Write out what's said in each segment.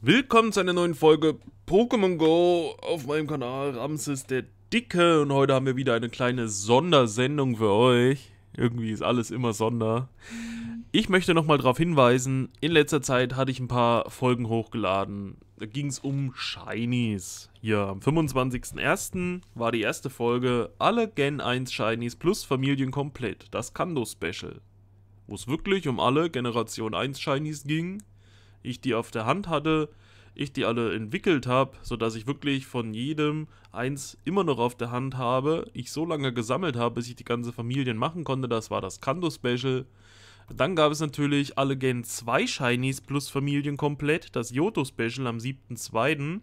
Willkommen zu einer neuen Folge Pokémon Go auf meinem Kanal Ramses der Dicke und heute haben wir wieder eine kleine Sondersendung für euch. Irgendwie ist alles immer Sonder. Ich möchte nochmal darauf hinweisen, in letzter Zeit hatte ich ein paar Folgen hochgeladen. Da ging es um Shinies. Ja, am 25.01. war die erste Folge Alle Gen 1 Shinies plus Familien komplett, das Kando Special. Wo es wirklich um alle Generation 1 Shinies ging ich die auf der Hand hatte, ich die alle entwickelt habe, sodass ich wirklich von jedem eins immer noch auf der Hand habe, ich so lange gesammelt habe, bis ich die ganze Familien machen konnte, das war das Kanto-Special. Dann gab es natürlich alle Gen 2 Shinies plus Familien komplett, das Yoto-Special am 7.2.,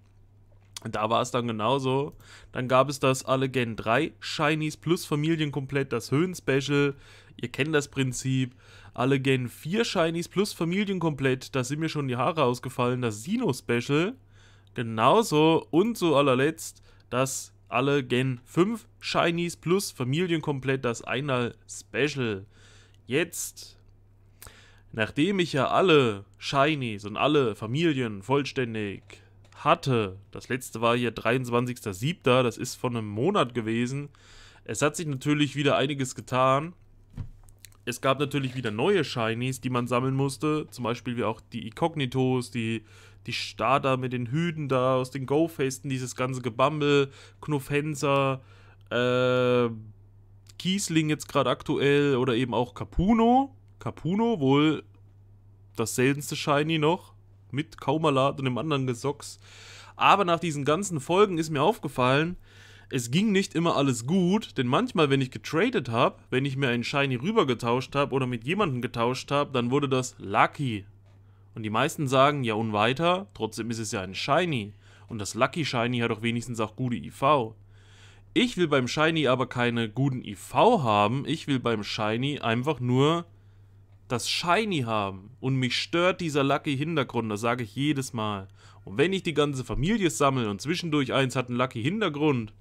da war es dann genauso. Dann gab es das alle Gen 3 Shinies plus Familien komplett, das Höhen-Special. Ihr kennt das Prinzip. Alle Gen 4 Shinies plus Familienkomplett. Da sind mir schon die Haare ausgefallen. Das Sino-Special. Genauso und zu allerletzt das alle Gen 5 Shinies plus Familienkomplett das Einal Special. Jetzt, nachdem ich ja alle Shinies und alle Familien vollständig hatte, das letzte war hier 23.07., das ist von einem Monat gewesen, es hat sich natürlich wieder einiges getan es gab natürlich wieder neue Shinies, die man sammeln musste. Zum Beispiel wie auch die Incognitos, die, die Starter mit den Hüten da aus den Go-Festen, dieses ganze Gebammel, Knuffenser, äh, Kiesling jetzt gerade aktuell oder eben auch Capuno. Capuno, wohl das seltenste Shiny noch, mit Kaumalat und dem anderen Gesocks. Aber nach diesen ganzen Folgen ist mir aufgefallen, es ging nicht immer alles gut, denn manchmal, wenn ich getradet habe, wenn ich mir einen Shiny rübergetauscht habe oder mit jemandem getauscht habe, dann wurde das Lucky. Und die meisten sagen, ja und weiter, trotzdem ist es ja ein Shiny. Und das Lucky Shiny hat doch wenigstens auch gute IV. Ich will beim Shiny aber keine guten IV haben, ich will beim Shiny einfach nur das Shiny haben. Und mich stört dieser Lucky Hintergrund, das sage ich jedes Mal. Und wenn ich die ganze Familie sammle und zwischendurch eins hat einen Lucky Hintergrund,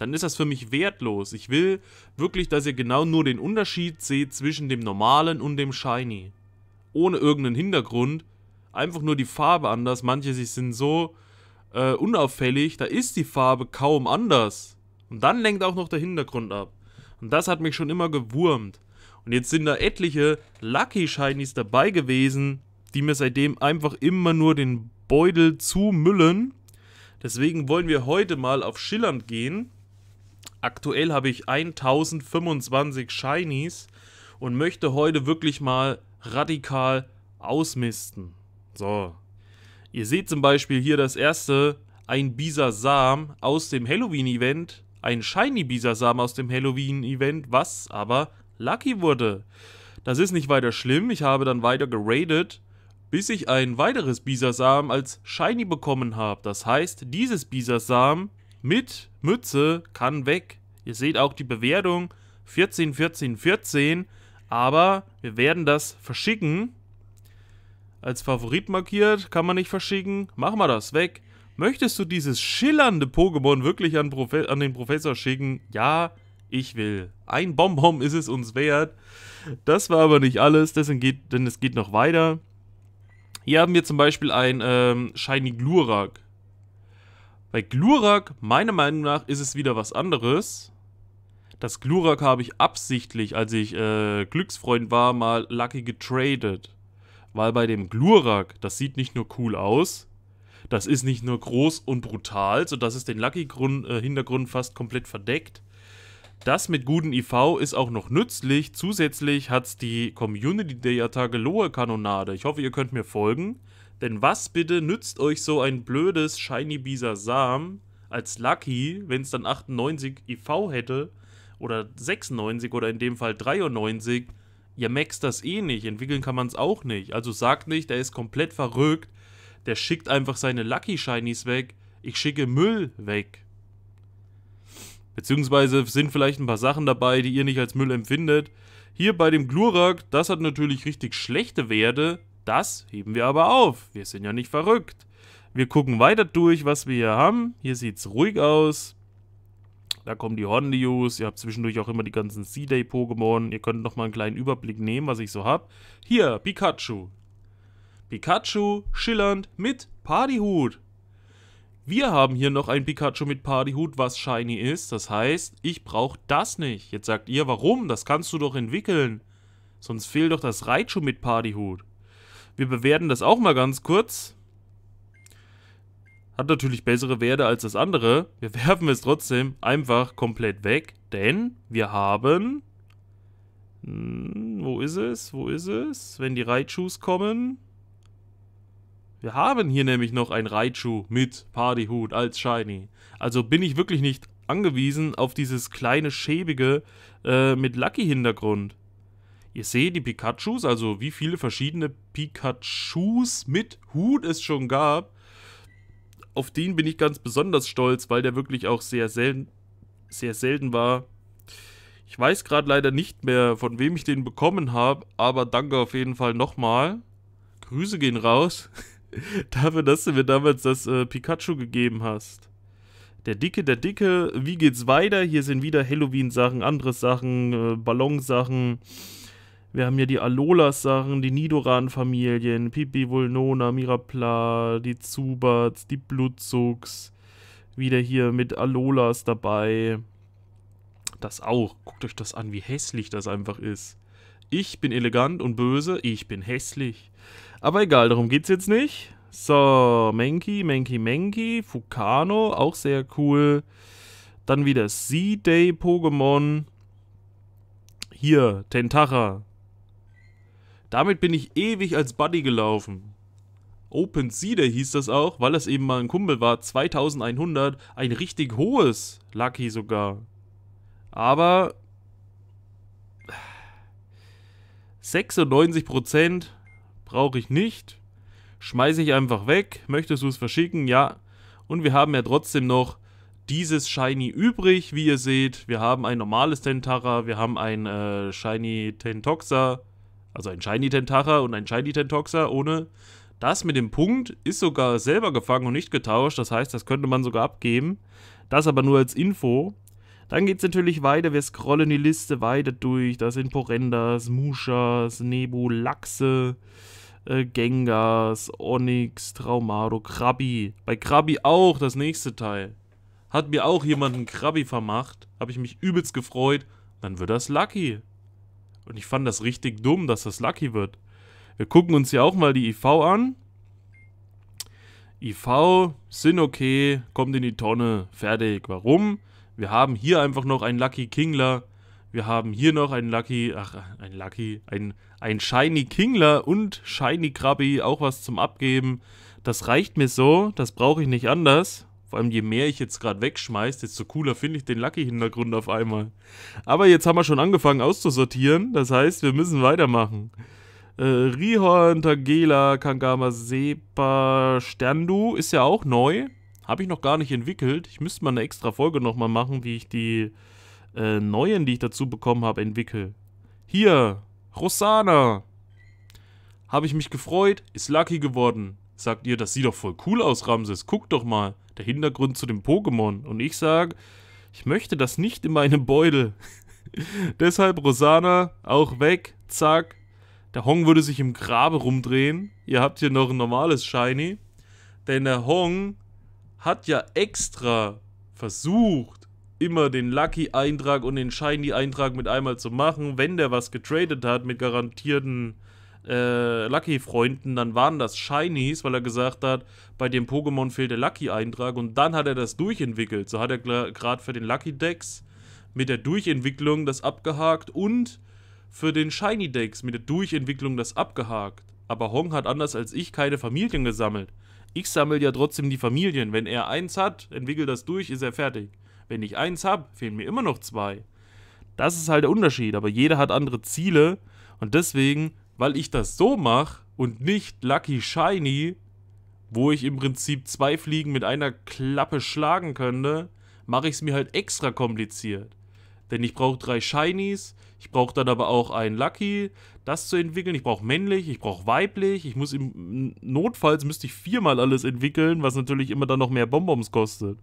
dann ist das für mich wertlos. Ich will wirklich, dass ihr genau nur den Unterschied seht zwischen dem normalen und dem Shiny. Ohne irgendeinen Hintergrund, einfach nur die Farbe anders. Manche sind so äh, unauffällig, da ist die Farbe kaum anders. Und dann lenkt auch noch der Hintergrund ab. Und das hat mich schon immer gewurmt. Und jetzt sind da etliche Lucky Shinies dabei gewesen, die mir seitdem einfach immer nur den Beutel zumüllen. Deswegen wollen wir heute mal auf Schillernd gehen. Aktuell habe ich 1025 Shinies und möchte heute wirklich mal radikal ausmisten. So. Ihr seht zum Beispiel hier das erste, ein Bisasam aus dem Halloween-Event. Ein Shiny Bisasam aus dem Halloween-Event, was aber Lucky wurde. Das ist nicht weiter schlimm, ich habe dann weiter geradet, bis ich ein weiteres Bisasam als Shiny bekommen habe. Das heißt, dieses Bisasam mit Mütze kann weg. Ihr seht auch die Bewertung 14, 14, 14. Aber wir werden das verschicken. Als Favorit markiert, kann man nicht verschicken. Machen wir das weg. Möchtest du dieses schillernde Pokémon wirklich an, Profe an den Professor schicken? Ja, ich will. Ein Bonbon ist es uns wert. Das war aber nicht alles, deswegen geht, denn es geht noch weiter. Hier haben wir zum Beispiel ein ähm, Shiny Glurak. Bei Glurak, meiner Meinung nach, ist es wieder was anderes. Das Glurak habe ich absichtlich, als ich äh, Glücksfreund war, mal Lucky getradet. Weil bei dem Glurak, das sieht nicht nur cool aus, das ist nicht nur groß und brutal, sodass es den Lucky-Hintergrund äh, fast komplett verdeckt. Das mit guten IV ist auch noch nützlich. Zusätzlich hat es die Community der attacke kanonade Ich hoffe, ihr könnt mir folgen. Denn was bitte nützt euch so ein blödes Shiny Bisa Sam als Lucky, wenn es dann 98 IV e hätte oder 96 oder in dem Fall 93? Ihr max das eh nicht, entwickeln kann man es auch nicht. Also sagt nicht, der ist komplett verrückt, der schickt einfach seine Lucky Shinies weg, ich schicke Müll weg. Beziehungsweise sind vielleicht ein paar Sachen dabei, die ihr nicht als Müll empfindet. Hier bei dem Glurak, das hat natürlich richtig schlechte Werte, das heben wir aber auf. Wir sind ja nicht verrückt. Wir gucken weiter durch, was wir hier haben. Hier sieht es ruhig aus. Da kommen die Horn Hornlius. Ihr habt zwischendurch auch immer die ganzen C-Day-Pokémon. Ihr könnt nochmal einen kleinen Überblick nehmen, was ich so habe. Hier, Pikachu. Pikachu, schillernd, mit Partyhut. Wir haben hier noch ein Pikachu mit Partyhut, was shiny ist. Das heißt, ich brauche das nicht. Jetzt sagt ihr, warum? Das kannst du doch entwickeln. Sonst fehlt doch das Raichu mit Partyhut. Wir bewerten das auch mal ganz kurz. Hat natürlich bessere Werte als das andere. Wir werfen es trotzdem einfach komplett weg, denn wir haben... Hm, wo ist es? Wo ist es? Wenn die Reitschuhs kommen... Wir haben hier nämlich noch ein Reitschuh mit Partyhut als Shiny. Also bin ich wirklich nicht angewiesen auf dieses kleine schäbige äh, mit Lucky-Hintergrund. Ihr seht die Pikachus, also wie viele verschiedene Pikachus mit Hut es schon gab. Auf den bin ich ganz besonders stolz, weil der wirklich auch sehr selten, sehr selten war. Ich weiß gerade leider nicht mehr, von wem ich den bekommen habe, aber danke auf jeden Fall nochmal. Grüße gehen raus dafür, dass du mir damals das äh, Pikachu gegeben hast. Der Dicke, der Dicke, wie geht's weiter? Hier sind wieder Halloween-Sachen, andere Sachen, äh, Ballonsachen. sachen wir haben hier die Alolas-Sachen, die Nidoran-Familien, Pipi Vulnona, Mirapla, die Zubats, die Blutzugs. Wieder hier mit Alolas dabei. Das auch. Guckt euch das an, wie hässlich das einfach ist. Ich bin elegant und böse, ich bin hässlich. Aber egal, darum geht's jetzt nicht. So, Menki, Menki, Menki, Fukano, auch sehr cool. Dann wieder Sea Day Pokémon. Hier, Tentacha, damit bin ich ewig als Buddy gelaufen. Open Cedar hieß das auch, weil das eben mal ein Kumpel war. 2100, ein richtig hohes Lucky sogar. Aber 96% brauche ich nicht. Schmeiße ich einfach weg. Möchtest du es verschicken? Ja. Und wir haben ja trotzdem noch dieses Shiny übrig, wie ihr seht. Wir haben ein normales Tentara, wir haben ein äh, Shiny Tentoxa, also ein Shiny Tentacher und ein Shiny Tentoxer ohne. Das mit dem Punkt ist sogar selber gefangen und nicht getauscht. Das heißt, das könnte man sogar abgeben. Das aber nur als Info. Dann geht es natürlich weiter. Wir scrollen die Liste weiter durch. Da sind Porendas, Mushas, Nebulaxe, äh, Gengas, Onyx, Traumado, Krabi. Bei Krabi auch das nächste Teil. Hat mir auch jemand einen Krabi vermacht. Habe ich mich übelst gefreut. Dann wird das Lucky. Und ich fand das richtig dumm, dass das Lucky wird. Wir gucken uns ja auch mal die IV an. IV sind okay, kommt in die Tonne, fertig. Warum? Wir haben hier einfach noch einen Lucky Kingler. Wir haben hier noch einen Lucky, ach, ein Lucky, ein, ein Shiny Kingler und Shiny Krabby, auch was zum Abgeben. Das reicht mir so, das brauche ich nicht anders. Vor allem, je mehr ich jetzt gerade wegschmeiße, desto cooler finde ich den Lucky-Hintergrund auf einmal. Aber jetzt haben wir schon angefangen auszusortieren. Das heißt, wir müssen weitermachen. Äh, Rihorn, Tagela, Kangama, Sepa, Sterndu ist ja auch neu. Habe ich noch gar nicht entwickelt. Ich müsste mal eine extra Folge nochmal machen, wie ich die äh, neuen, die ich dazu bekommen habe, entwickle. Hier, Rosana. Habe ich mich gefreut, ist Lucky geworden sagt ihr, das sieht doch voll cool aus, Ramses. Guck doch mal, der Hintergrund zu dem Pokémon. Und ich sage, ich möchte das nicht in meinem Beutel. Deshalb Rosana, auch weg, zack. Der Hong würde sich im Grabe rumdrehen. Ihr habt hier noch ein normales Shiny. Denn der Hong hat ja extra versucht, immer den Lucky-Eintrag und den Shiny-Eintrag mit einmal zu machen, wenn der was getradet hat mit garantierten äh, Lucky-Freunden, dann waren das Shinies, weil er gesagt hat, bei dem Pokémon fehlt der Lucky-Eintrag und dann hat er das durchentwickelt. So hat er gerade für den Lucky-Dex mit der Durchentwicklung das abgehakt und für den Shiny-Dex mit der Durchentwicklung das abgehakt. Aber Hong hat anders als ich keine Familien gesammelt. Ich sammle ja trotzdem die Familien. Wenn er eins hat, entwickelt das durch, ist er fertig. Wenn ich eins habe, fehlen mir immer noch zwei. Das ist halt der Unterschied, aber jeder hat andere Ziele und deswegen weil ich das so mache und nicht Lucky Shiny, wo ich im Prinzip zwei Fliegen mit einer Klappe schlagen könnte, mache ich es mir halt extra kompliziert. Denn ich brauche drei Shinies, ich brauche dann aber auch einen Lucky, das zu entwickeln. Ich brauche männlich, ich brauche weiblich, ich muss im Notfalls müsste ich viermal alles entwickeln, was natürlich immer dann noch mehr Bonbons kostet.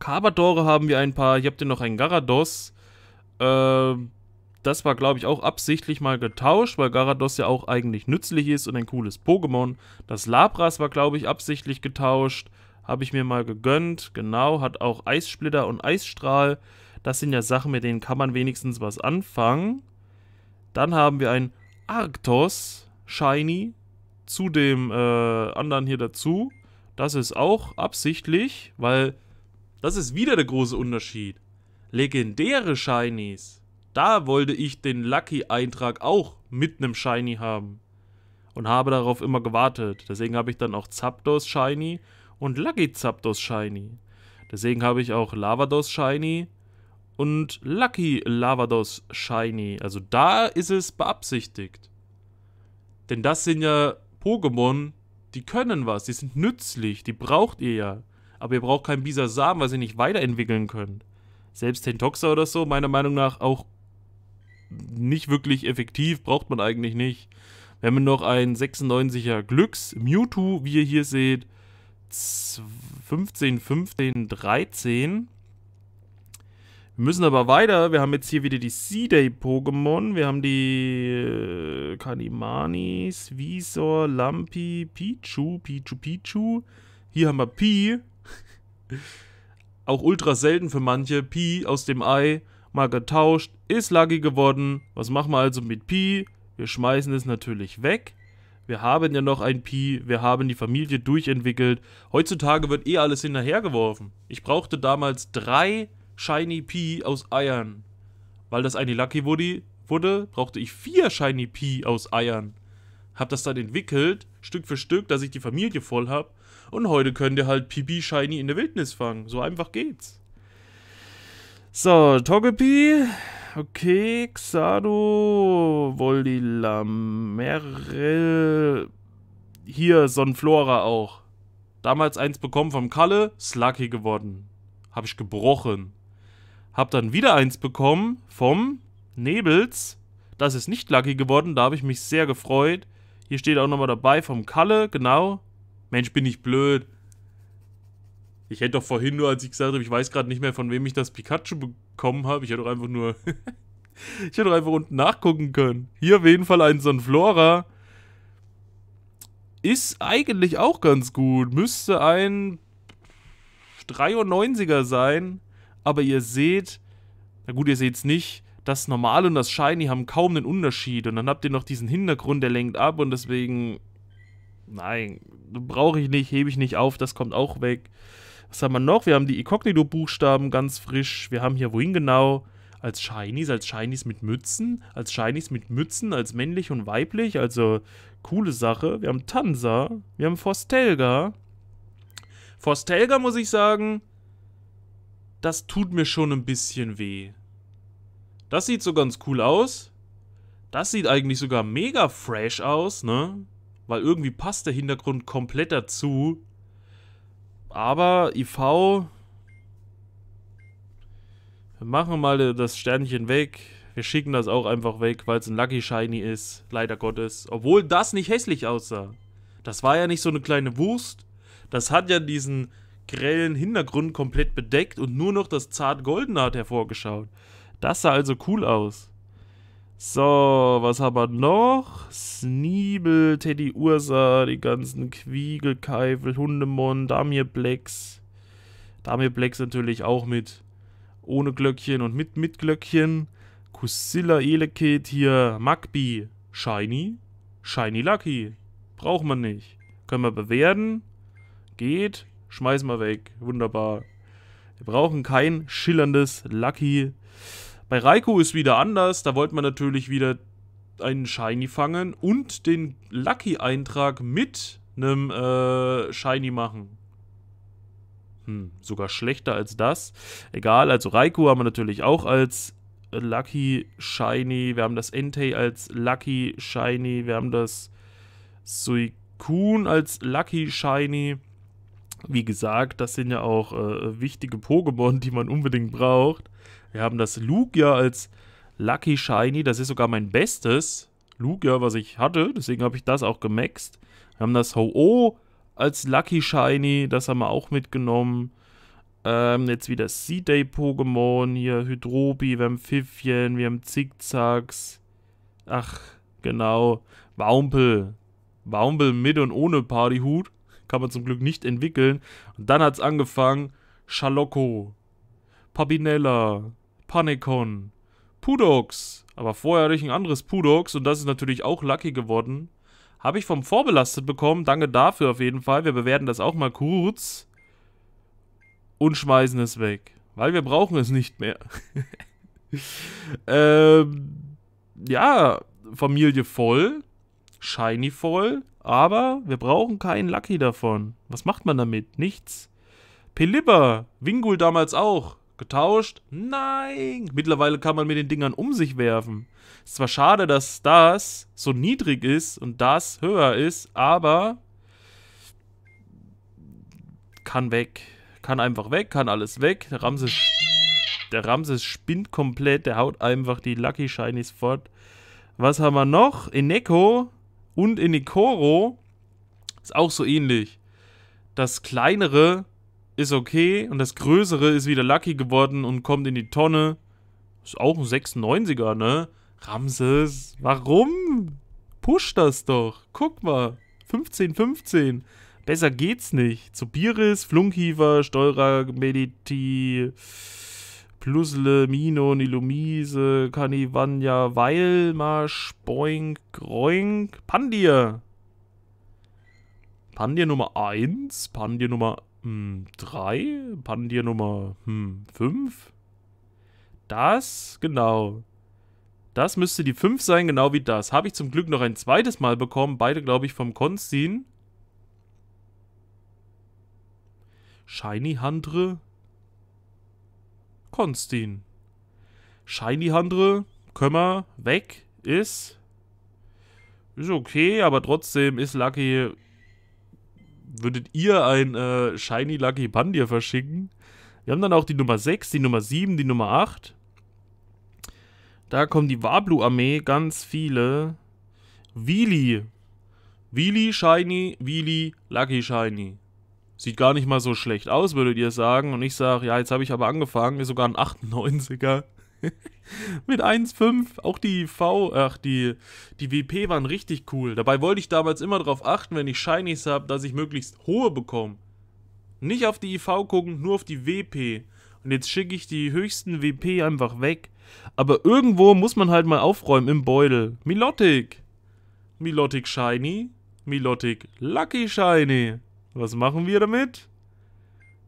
Carbadore haben wir ein paar, ich habe dir noch einen Garados. Ähm das war, glaube ich, auch absichtlich mal getauscht, weil Garados ja auch eigentlich nützlich ist und ein cooles Pokémon. Das Labras war, glaube ich, absichtlich getauscht. Habe ich mir mal gegönnt. Genau, hat auch Eissplitter und Eisstrahl. Das sind ja Sachen, mit denen kann man wenigstens was anfangen. Dann haben wir ein Arctos Shiny zu dem äh, anderen hier dazu. Das ist auch absichtlich, weil das ist wieder der große Unterschied. Legendäre Shinies da wollte ich den Lucky-Eintrag auch mit einem Shiny haben. Und habe darauf immer gewartet. Deswegen habe ich dann auch Zapdos Shiny und Lucky Zapdos Shiny. Deswegen habe ich auch Lavados Shiny und Lucky Lavados Shiny. Also da ist es beabsichtigt. Denn das sind ja Pokémon, die können was, die sind nützlich, die braucht ihr ja. Aber ihr braucht keinen Bisasam, was ihr nicht weiterentwickeln könnt. Selbst Tentoxa oder so, meiner Meinung nach auch nicht wirklich effektiv, braucht man eigentlich nicht. Wir haben noch einen 96er Glücks, Mewtwo, wie ihr hier seht, 15, 15, 13. Wir müssen aber weiter. Wir haben jetzt hier wieder die Sea-Day-Pokémon. Wir haben die äh, Kanimani, Svisor, Lampi, Pichu, Pichu, Pichu. Hier haben wir Pi. Auch ultra selten für manche. Pi aus dem Ei mal getauscht, ist Lucky geworden. Was machen wir also mit Pi? Wir schmeißen es natürlich weg. Wir haben ja noch ein Pi, wir haben die Familie durchentwickelt. Heutzutage wird eh alles hinterhergeworfen. Ich brauchte damals drei Shiny Pi aus Eiern. Weil das eine Lucky Woody wurde, brauchte ich vier Shiny Pi aus Eiern. Hab das dann entwickelt, Stück für Stück, dass ich die Familie voll hab. Und heute könnt ihr halt Pipi Shiny in der Wildnis fangen. So einfach geht's. So, Togepi. Okay, Xado, Voldilam, Hier, Sonflora auch. Damals eins bekommen vom Kalle, Slucky geworden. Hab ich gebrochen. Hab dann wieder eins bekommen vom Nebels. Das ist nicht Lucky geworden, da habe ich mich sehr gefreut. Hier steht auch nochmal dabei vom Kalle, genau. Mensch, bin ich blöd. Ich hätte doch vorhin nur, als ich gesagt habe, ich weiß gerade nicht mehr, von wem ich das Pikachu bekommen habe. Ich hätte doch einfach nur. ich hätte doch einfach unten nachgucken können. Hier auf jeden Fall ein Sonflora. Ist eigentlich auch ganz gut. Müsste ein 93er sein. Aber ihr seht, na gut, ihr seht es nicht, das Normale und das Shiny haben kaum einen Unterschied. Und dann habt ihr noch diesen Hintergrund, der lenkt ab und deswegen. Nein, brauche ich nicht, hebe ich nicht auf, das kommt auch weg. Was haben wir noch? Wir haben die Inkognito-Buchstaben ganz frisch. Wir haben hier wohin genau? Als Shinies, als Shinies mit Mützen, als Shinies mit Mützen, als männlich und weiblich. Also coole Sache. Wir haben Tansa, wir haben Forstelga. Forstelga muss ich sagen, das tut mir schon ein bisschen weh. Das sieht so ganz cool aus. Das sieht eigentlich sogar mega fresh aus, ne? Weil irgendwie passt der Hintergrund komplett dazu. Aber IV... Wir machen mal das Sternchen weg. Wir schicken das auch einfach weg, weil es ein Lucky Shiny ist. Leider Gottes. Obwohl das nicht hässlich aussah. Das war ja nicht so eine kleine Wurst. Das hat ja diesen grellen Hintergrund komplett bedeckt und nur noch das zart Goldene hat hervorgeschaut. Das sah also cool aus. So, was haben wir noch? Sniebel, Teddy Ursa, die ganzen Quiegel, Keifel, Hundemon, Damir Blacks. Damir Blacks natürlich auch mit ohne Glöckchen und mit mit Glöckchen. Kusilla Elekid hier, Magbi, Shiny, Shiny Lucky. Braucht man nicht. Können wir bewerten. Geht. Schmeißen wir weg. Wunderbar. Wir brauchen kein schillerndes Lucky. Bei Raikou ist wieder anders. Da wollte man natürlich wieder einen Shiny fangen und den Lucky-Eintrag mit einem äh, Shiny machen. Hm, sogar schlechter als das. Egal, also Raikou haben wir natürlich auch als Lucky Shiny. Wir haben das Entei als Lucky Shiny. Wir haben das Suicune als Lucky Shiny. Wie gesagt, das sind ja auch äh, wichtige Pokémon, die man unbedingt braucht. Wir haben das Lugia als Lucky Shiny, das ist sogar mein bestes Lugia, was ich hatte, deswegen habe ich das auch gemaxt. Wir haben das Ho-Oh als Lucky Shiny, das haben wir auch mitgenommen. Ähm, jetzt wieder Sea-Day-Pokémon, hier Hydrobi, wir haben Pfiffchen, wir haben Zickzacks. Ach, genau, Waumpel. Waumpel mit und ohne Partyhut kann man zum Glück nicht entwickeln. Und dann hat es angefangen, Schalocco, Papinella, Panikon, Pudox. Aber vorher hatte ich ein anderes Pudox und das ist natürlich auch Lucky geworden. Habe ich vom Vorbelastet bekommen, danke dafür auf jeden Fall. Wir bewerten das auch mal kurz und schmeißen es weg. Weil wir brauchen es nicht mehr. ähm, ja, Familie voll, Shiny voll, aber wir brauchen keinen Lucky davon. Was macht man damit? Nichts. Pelipper, Wingul damals auch. Getauscht? Nein! Mittlerweile kann man mit den Dingern um sich werfen. Ist zwar schade, dass das so niedrig ist und das höher ist, aber kann weg. Kann einfach weg, kann alles weg. Der Ramses, der Ramses spinnt komplett, der haut einfach die Lucky Shinies fort. Was haben wir noch? Eneko, und in Nikoro ist auch so ähnlich. Das kleinere ist okay und das größere ist wieder Lucky geworden und kommt in die Tonne. Ist auch ein 96er, ne? Ramses, warum? Push das doch. Guck mal. 15, 15. Besser geht's nicht. Zu Biris, Flunkiefer, Steurer, Mediti. Plusle, Mino, Nilumise, Kanivanya, Weilmar, Spoink, Groink, Pandir. Pandir Nummer 1, Pandir Nummer 3, hm, Pandir Nummer 5. Hm, das, genau. Das müsste die 5 sein, genau wie das. Habe ich zum Glück noch ein zweites Mal bekommen. Beide, glaube ich, vom Konstin. Shiny Handre. Konstin. Shiny Handre, Kömmer, weg, ist. Ist okay, aber trotzdem ist Lucky. Würdet ihr ein äh, Shiny Lucky Pandir verschicken? Wir haben dann auch die Nummer 6, die Nummer 7, die Nummer 8. Da kommen die Wablu-Armee, ganz viele. Wheelie. Wheelie Shiny, Wheelie Lucky Shiny sieht gar nicht mal so schlecht aus, würdet ihr sagen. Und ich sage, ja, jetzt habe ich aber angefangen, ist sogar ein 98er. Mit 1,5. Auch die V, ach, die, die WP waren richtig cool. Dabei wollte ich damals immer darauf achten, wenn ich Shinies habe, dass ich möglichst hohe bekomme. Nicht auf die IV gucken, nur auf die WP. Und jetzt schicke ich die höchsten WP einfach weg. Aber irgendwo muss man halt mal aufräumen im Beutel. Milotic. Milotic Shiny. Milotic Lucky Shiny. Was machen wir damit?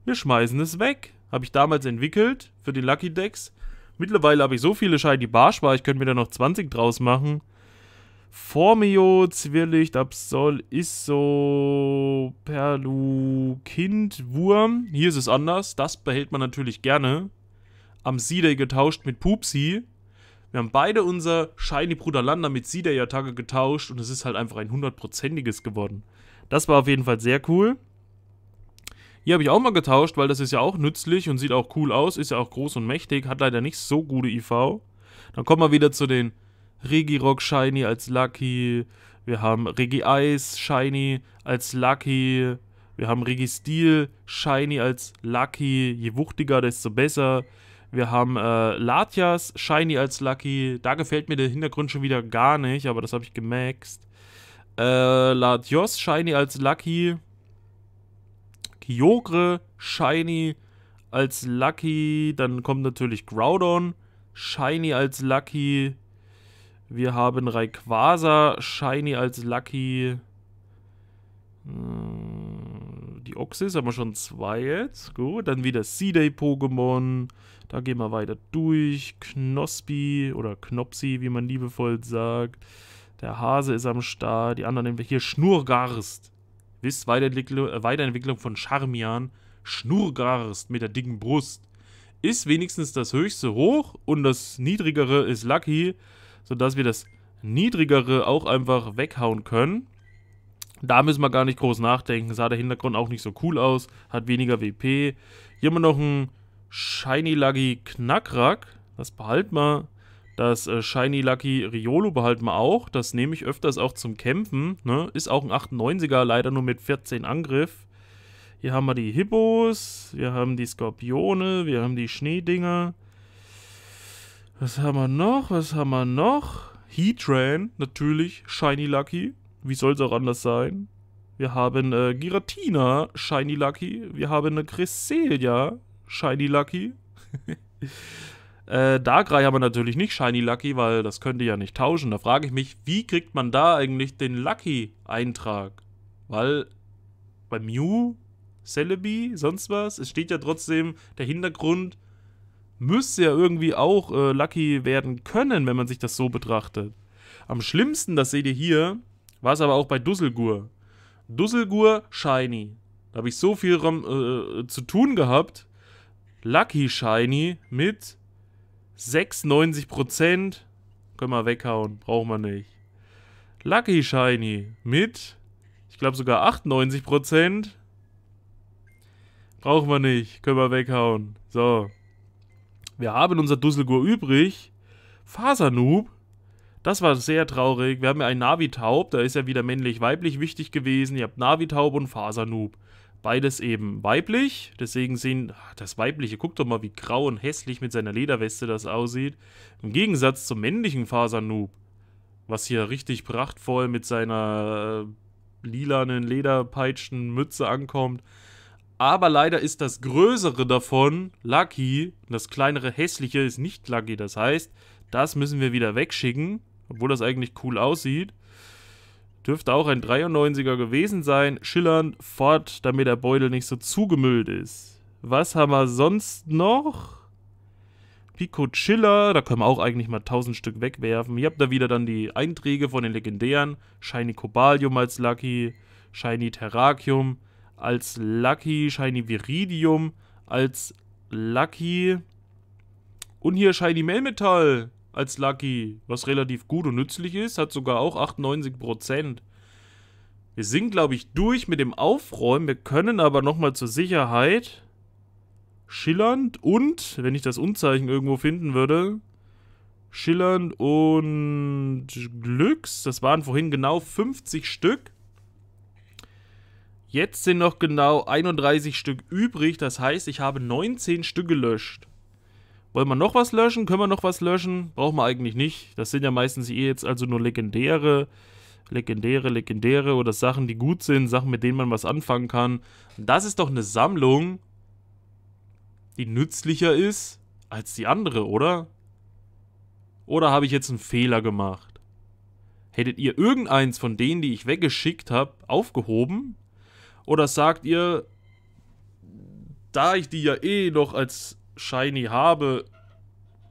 Wir schmeißen es weg. Habe ich damals entwickelt für die Lucky Decks. Mittlerweile habe ich so viele Shiny Barschbar, ich könnte mir da noch 20 draus machen. Formio, Zwirlicht, Absol, Isso, Perlu, Kind, Wurm. Hier ist es anders. Das behält man natürlich gerne. Am Seeday getauscht mit Pupsi. Wir haben beide unser Shiny Bruderlander mit Seeday-Attacke getauscht und es ist halt einfach ein hundertprozentiges geworden. Das war auf jeden Fall sehr cool. Hier habe ich auch mal getauscht, weil das ist ja auch nützlich und sieht auch cool aus. Ist ja auch groß und mächtig, hat leider nicht so gute IV. Dann kommen wir wieder zu den Regirock Shiny als Lucky. Wir haben Regi Eis Shiny als Lucky. Wir haben Regi Steel Shiny als Lucky. Je wuchtiger, desto besser. Wir haben äh, Latias Shiny als Lucky. Da gefällt mir der Hintergrund schon wieder gar nicht, aber das habe ich gemaxt. Äh, Latios, Shiny als Lucky. Kyogre, Shiny als Lucky. Dann kommt natürlich Groudon, Shiny als Lucky. Wir haben Rayquaza, Shiny als Lucky. Hm, die Oxys haben wir schon zwei jetzt. Gut, dann wieder C-Day pokémon Da gehen wir weiter durch. Knospi oder Knopsi, wie man liebevoll sagt. Der Hase ist am Start. Die anderen nehmen wir hier. Schnurgarst. Wisst äh, Weiterentwicklung, von Charmian. Schnurgarst mit der dicken Brust. Ist wenigstens das höchste hoch und das niedrigere ist Lucky, sodass wir das niedrigere auch einfach weghauen können. Da müssen wir gar nicht groß nachdenken. Sah der Hintergrund auch nicht so cool aus. Hat weniger WP. Hier haben wir noch einen Shiny Lucky Knackrack. Das behalten wir. Das äh, Shiny Lucky Riolo behalten wir auch. Das nehme ich öfters auch zum Kämpfen. Ne? Ist auch ein 98er, leider nur mit 14 Angriff. Hier haben wir die Hippos. Wir haben die Skorpione. Wir haben die Schneedinger. Was haben wir noch? Was haben wir noch? Heatran, natürlich. Shiny Lucky. Wie soll es auch anders sein? Wir haben äh, Giratina, Shiny Lucky. Wir haben eine äh, Cresselia, Shiny Lucky. Äh, Darkrai haben wir natürlich nicht Shiny Lucky, weil das könnte ja nicht tauschen. Da frage ich mich, wie kriegt man da eigentlich den Lucky-Eintrag? Weil bei Mew, Celebi, sonst was, es steht ja trotzdem der Hintergrund, müsste ja irgendwie auch äh, Lucky werden können, wenn man sich das so betrachtet. Am schlimmsten, das seht ihr hier, war es aber auch bei Dusselgur. Dusselgur, Shiny. Da habe ich so viel äh, äh, zu tun gehabt. Lucky Shiny mit 96 Prozent. Können wir weghauen. Brauchen wir nicht. Lucky Shiny mit, ich glaube sogar 98 Prozent. Brauchen wir nicht. Können wir weghauen. So. Wir haben unser Dusselgur übrig. Fasernoob. Das war sehr traurig. Wir haben ja einen Navi-Taub. Da ist ja wieder männlich-weiblich wichtig gewesen. Ihr habt Navi-Taub und Fasernoob. Beides eben weiblich, deswegen sehen ah, das weibliche, guck doch mal, wie grau und hässlich mit seiner Lederweste das aussieht. Im Gegensatz zum männlichen Fasernoob, was hier richtig prachtvoll mit seiner äh, lilanen Lederpeitschenmütze ankommt. Aber leider ist das größere davon Lucky, das kleinere hässliche ist nicht Lucky, das heißt, das müssen wir wieder wegschicken, obwohl das eigentlich cool aussieht. Dürfte auch ein 93er gewesen sein. Schillernd, fort, damit der Beutel nicht so zugemüllt ist. Was haben wir sonst noch? Pico Chiller, da können wir auch eigentlich mal 1000 Stück wegwerfen. Ihr habt da wieder dann die Einträge von den Legendären. Shiny Cobalium als Lucky, Shiny Terrakium als Lucky, Shiny Viridium als Lucky. Und hier Shiny Melmetall als Lucky, was relativ gut und nützlich ist, hat sogar auch 98%. Wir sind, glaube ich, durch mit dem Aufräumen. Wir können aber nochmal zur Sicherheit schillernd und, wenn ich das Unzeichen irgendwo finden würde, schillernd und Glücks. Das waren vorhin genau 50 Stück. Jetzt sind noch genau 31 Stück übrig. Das heißt, ich habe 19 Stück gelöscht. Wollen wir noch was löschen? Können wir noch was löschen? Brauchen wir eigentlich nicht. Das sind ja meistens eh jetzt also nur legendäre, legendäre, legendäre oder Sachen, die gut sind, Sachen, mit denen man was anfangen kann. Das ist doch eine Sammlung, die nützlicher ist als die andere, oder? Oder habe ich jetzt einen Fehler gemacht? Hättet ihr irgendeins von denen, die ich weggeschickt habe, aufgehoben? Oder sagt ihr, da ich die ja eh noch als Shiny habe,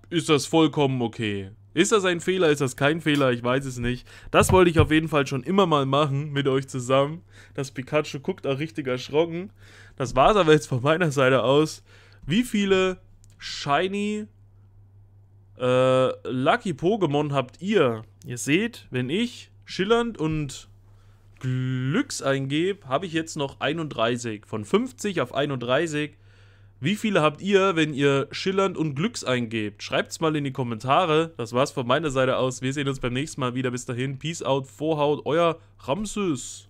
ist das vollkommen okay. Ist das ein Fehler, ist das kein Fehler, ich weiß es nicht. Das wollte ich auf jeden Fall schon immer mal machen mit euch zusammen. Das Pikachu guckt auch richtig erschrocken. Das war es aber jetzt von meiner Seite aus. Wie viele Shiny äh, Lucky Pokémon habt ihr? Ihr seht, wenn ich schillernd und Glücks eingebe, habe ich jetzt noch 31. Von 50 auf 31 wie viele habt ihr, wenn ihr schillernd und glücks eingebt? Schreibt's mal in die Kommentare. Das war's von meiner Seite aus. Wir sehen uns beim nächsten Mal wieder. Bis dahin. Peace out, Vorhaut, euer Ramses.